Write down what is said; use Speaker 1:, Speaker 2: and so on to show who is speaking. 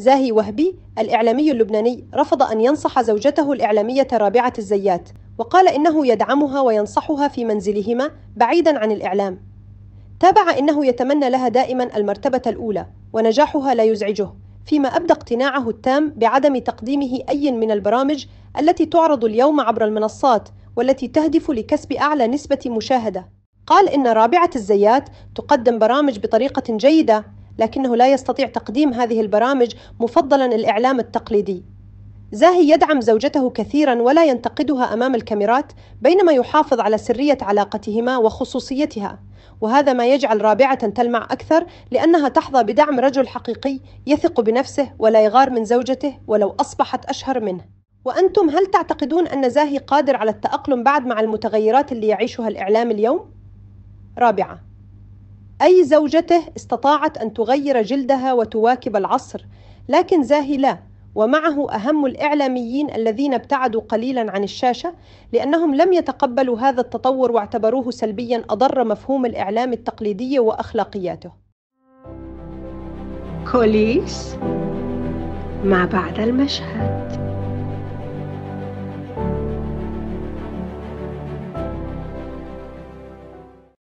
Speaker 1: زاهي وهبي الإعلامي اللبناني رفض أن ينصح زوجته الإعلامية رابعة الزيات وقال إنه يدعمها وينصحها في منزلهما بعيدا عن الإعلام تابع إنه يتمنى لها دائما المرتبة الأولى ونجاحها لا يزعجه فيما أبدى اقتناعه التام بعدم تقديمه أي من البرامج التي تعرض اليوم عبر المنصات والتي تهدف لكسب أعلى نسبة مشاهدة قال إن رابعة الزيات تقدم برامج بطريقة جيدة لكنه لا يستطيع تقديم هذه البرامج مفضلا الإعلام التقليدي زاهي يدعم زوجته كثيرا ولا ينتقدها امام الكاميرات بينما يحافظ على سريه علاقتهما وخصوصيتها وهذا ما يجعل رابعه تلمع اكثر لانها تحظى بدعم رجل حقيقي يثق بنفسه ولا يغار من زوجته ولو اصبحت اشهر منه وانتم هل تعتقدون ان زاهي قادر على التاقلم بعد مع المتغيرات اللي يعيشها الاعلام اليوم رابعه أي زوجته استطاعت أن تغير جلدها وتواكب العصر لكن زاهي لا ومعه أهم الإعلاميين الذين ابتعدوا قليلا عن الشاشة لأنهم لم يتقبلوا هذا التطور واعتبروه سلبيا أضر مفهوم الإعلام التقليدي وأخلاقياته
Speaker 2: كوليس ما بعد المشهد